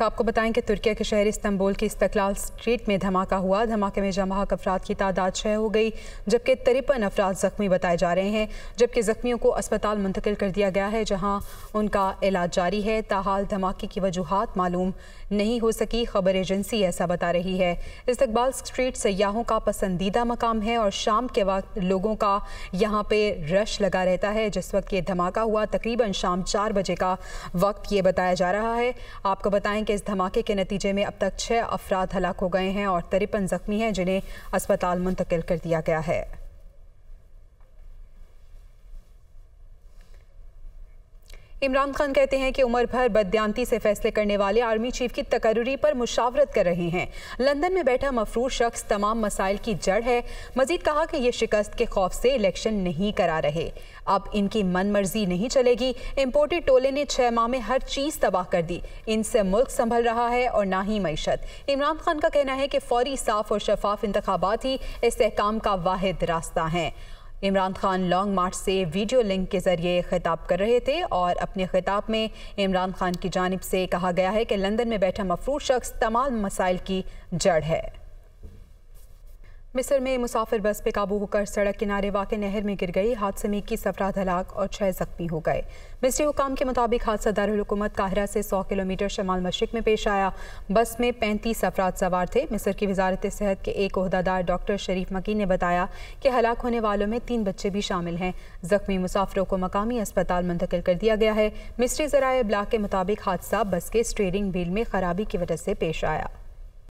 का आपको बताएं कि तुर्किया के शहर इस्तंबुल की इस्तकलाल स्ट्रीट में धमाका हुआ धमाके में जमा अफराद की तादाद छः हो गई जबकि तिरपन अफराद ज़ख्मी बताए जा रहे हैं जबकि ज़ख्मियों को अस्पताल मुंतकिल कर दिया गया है जहाँ उनका इलाज जारी है ताहाल धमाके की वजूहत मालूम नहीं हो सकी खबर एजेंसी ऐसा बता रही है इस्तबाल स्ट्रीट सयाहों का पसंदीदा मकाम है और शाम के वक्त लोगों का यहाँ पे रश लगा रहता है जिस वक्त ये धमाका हुआ तकरीबन शाम चार बजे का वक्त ये बताया जा रहा है आपको बताएं कि इस धमाके के नतीजे में अब तक छः अफराद हलाक हो गए हैं और तिरपन जख्मी हैं जिन्हें अस्पताल मुंतकिल कर दिया गया है इमरान खान कहते हैं कि उम्र भर बदयांती से फैसले करने वाले आर्मी चीफ की तकर्री पर मुशावरत कर रहे हैं लंदन में बैठा मफरूर शख्स तमाम मसाइल की जड़ है मजीद कहा कि ये शिकस्त के खौफ से इलेक्शन नहीं करा रहे अब इनकी मन मर्जी नहीं चलेगी इम्पोर्टेड टोले ने छः माह में हर चीज़ तबाह कर दी इनसे मुल्क संभल रहा है और ना ही मीशत इमरान खान का कहना है कि फौरी साफ और शफाफ इंतबात ही इस्तेकाम का वाद रास्ता है इमरान खान लॉन्ग मार्च से वीडियो लिंक के ज़रिए खिताब कर रहे थे और अपने खिताब में इमरान खान की जानब से कहा गया है कि लंदन में बैठा मफरू शख्स तमाम मसाइल की जड़ है मिस्र में मुसाफिर बस पे काबू होकर सड़क किनारे वाक़ नहर में गिर गई हादसे में इक्कीस अफराद हलाक और छः जख्मी हो गए मिस्री हुकाम के मुताबिक हादसा दारकूमत काहरा से सौ किलोमीटर शमाल मशरक में पेश आया बस में पैंतीस अफराद सवार थे मिस्र की वजारत सेहत के एक अहदादार डॉक्टर शरीफ मकी ने बताया कि हलाक होने वालों में तीन बच्चे भी शामिल हैं जख्मी मुसाफिरों को मकामी अस्पताल मुंतकिल कर दिया गया है मिस्री जराए ब्लाक के मुताबिक हादसा बस के स्टेयरिंग व्हील में खराबी की वजह से पेश आया